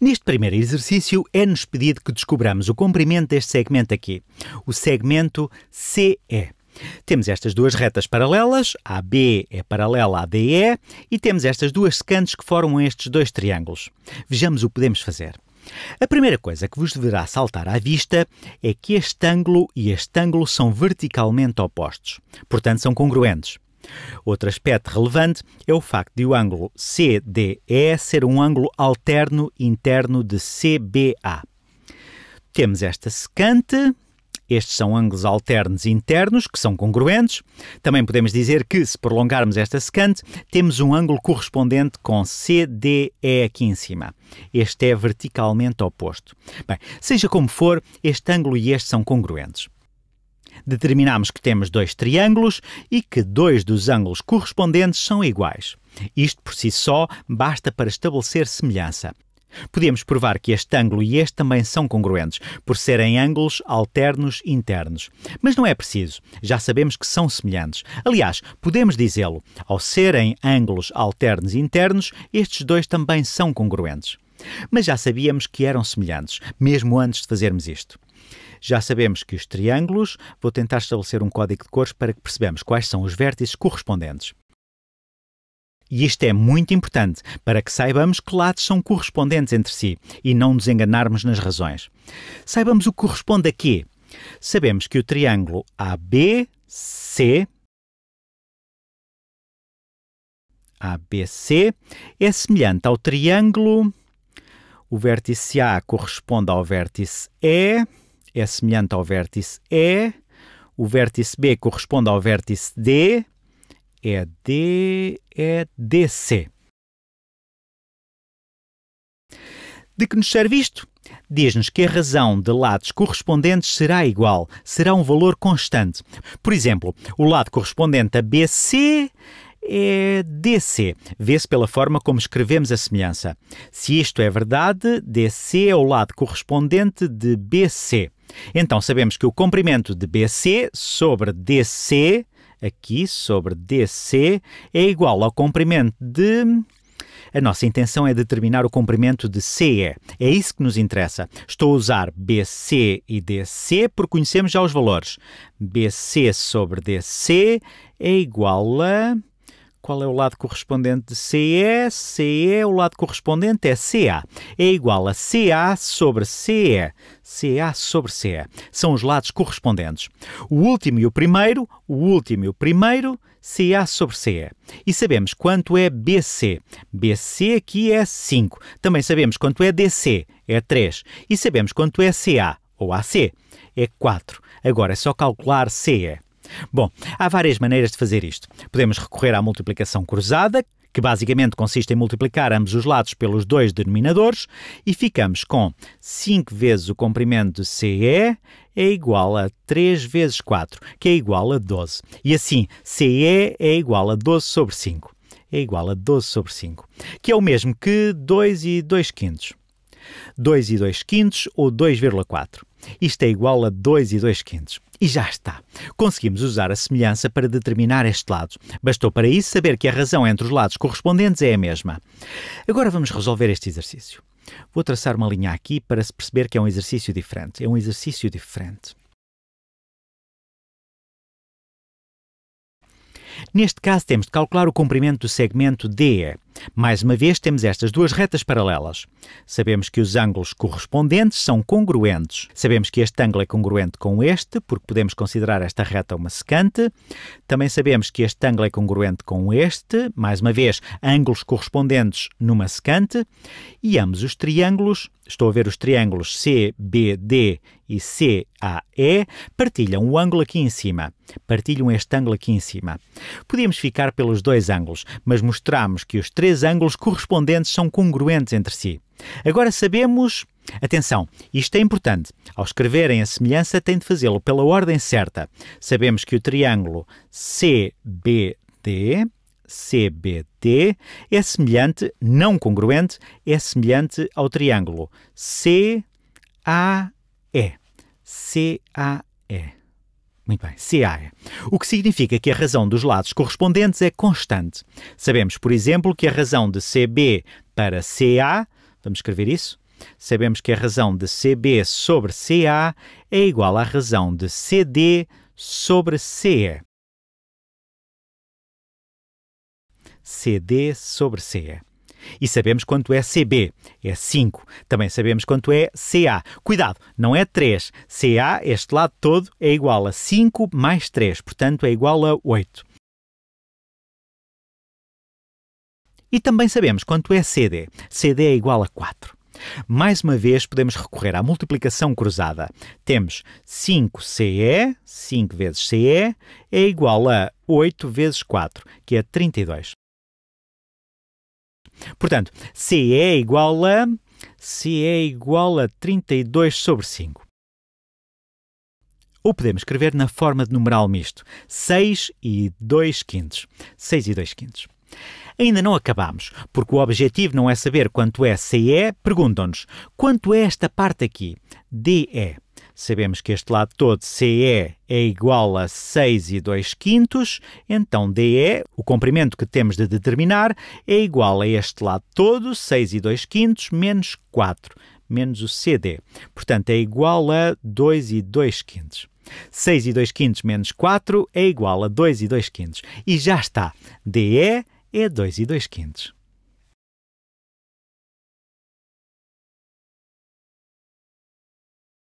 Neste primeiro exercício, é-nos pedido que descobramos o comprimento deste segmento aqui, o segmento CE. Temos estas duas retas paralelas, AB é paralela a DE, e temos estas duas secantes que formam estes dois triângulos. Vejamos o que podemos fazer. A primeira coisa que vos deverá saltar à vista é que este ângulo e este ângulo são verticalmente opostos, portanto são congruentes. Outro aspecto relevante é o facto de o ângulo CDE ser um ângulo alterno interno de CBA. Temos esta secante, estes são ângulos alternos internos que são congruentes. Também podemos dizer que, se prolongarmos esta secante, temos um ângulo correspondente com CDE aqui em cima. Este é verticalmente oposto. Bem, seja como for, este ângulo e este são congruentes. Determinamos que temos dois triângulos e que dois dos ângulos correspondentes são iguais. Isto por si só basta para estabelecer semelhança. Podemos provar que este ângulo e este também são congruentes, por serem ângulos alternos internos. Mas não é preciso, já sabemos que são semelhantes. Aliás, podemos dizê-lo, ao serem ângulos alternos internos, estes dois também são congruentes. Mas já sabíamos que eram semelhantes, mesmo antes de fazermos isto. Já sabemos que os triângulos, vou tentar estabelecer um código de cores para que percebamos quais são os vértices correspondentes. E isto é muito importante para que saibamos que lados são correspondentes entre si e não nos enganarmos nas razões. Saibamos o que corresponde a quê? Sabemos que o triângulo ABC ABC é semelhante ao triângulo. O vértice A corresponde ao vértice E é semelhante ao vértice E, o vértice B corresponde ao vértice D, é D, é DC. De que nos serve isto? Diz-nos que a razão de lados correspondentes será igual, será um valor constante. Por exemplo, o lado correspondente a BC é DC. Vê-se pela forma como escrevemos a semelhança. Se isto é verdade, DC é o lado correspondente de BC. Então sabemos que o comprimento de BC sobre DC, aqui sobre DC, é igual ao comprimento de. A nossa intenção é determinar o comprimento de CE. É isso que nos interessa. Estou a usar BC e DC porque conhecemos já os valores. BC sobre DC é igual a qual é o lado correspondente de CE? CE, o lado correspondente é CA. É igual a CA sobre CE. CA sobre CE. São os lados correspondentes. O último e o primeiro, o último e o primeiro, CA sobre CE. E sabemos quanto é BC. BC aqui é 5. Também sabemos quanto é DC, é 3. E sabemos quanto é CA, ou AC, é 4. Agora é só calcular CE. Bom, há várias maneiras de fazer isto. Podemos recorrer à multiplicação cruzada, que basicamente consiste em multiplicar ambos os lados pelos dois denominadores, e ficamos com 5 vezes o comprimento de CE é igual a 3 vezes 4, que é igual a 12. E assim, CE é igual a 12 sobre 5. É igual a 12 sobre 5, que é o mesmo que 2 e 2 quintos. 2 e 2 quintos ou 2,4. Isto é igual a 2 e 2 quintos. E já está. Conseguimos usar a semelhança para determinar este lado. Bastou para isso saber que a razão entre os lados correspondentes é a mesma. Agora vamos resolver este exercício. Vou traçar uma linha aqui para se perceber que é um exercício diferente. É um exercício diferente. Neste caso, temos de calcular o comprimento do segmento DE. Mais uma vez, temos estas duas retas paralelas. Sabemos que os ângulos correspondentes são congruentes. Sabemos que este ângulo é congruente com este, porque podemos considerar esta reta uma secante. Também sabemos que este ângulo é congruente com este, mais uma vez, ângulos correspondentes numa secante. E ambos os triângulos estou a ver os triângulos CBD e CAE, partilham o ângulo aqui em cima. Partilham este ângulo aqui em cima. Podíamos ficar pelos dois ângulos, mas mostramos que os três ângulos correspondentes são congruentes entre si. Agora sabemos. Atenção, isto é importante. Ao escreverem a semelhança, têm de fazê-lo pela ordem certa. Sabemos que o triângulo CBD CBT é semelhante, não congruente, é semelhante ao triângulo CAE. CAE. Muito bem, CAE. O que significa que a razão dos lados correspondentes é constante. Sabemos, por exemplo, que a razão de CB para CA, vamos escrever isso? Sabemos que a razão de CB sobre CA é igual à razão de CD sobre CE. CD sobre CE. E sabemos quanto é CB, é 5. Também sabemos quanto é CA. Cuidado, não é 3. CA, este lado todo, é igual a 5 mais 3, portanto é igual a 8. E também sabemos quanto é CD. CD é igual a 4. Mais uma vez, podemos recorrer à multiplicação cruzada. Temos 5CE, 5 vezes CE, é igual a 8 vezes 4, que é 32. Portanto, CE é igual a C é igual a 32 sobre 5. Ou podemos escrever na forma de numeral misto, 6 e 2 quintos. 6 e 2 quintos. Ainda não acabamos, porque o objetivo não é saber quanto é CE, perguntam-nos quanto é esta parte aqui, DE. Sabemos que este lado todo, CE, é igual a 6 e 2 quintos, então DE, o comprimento que temos de determinar, é igual a este lado todo, 6 e 2 quintos, menos 4, menos o CD. Portanto, é igual a 2 e 2 quintos. 6 e 2 quintos menos 4 é igual a 2 e 2 quintos. E já está. DE é 2 e 2 quintos.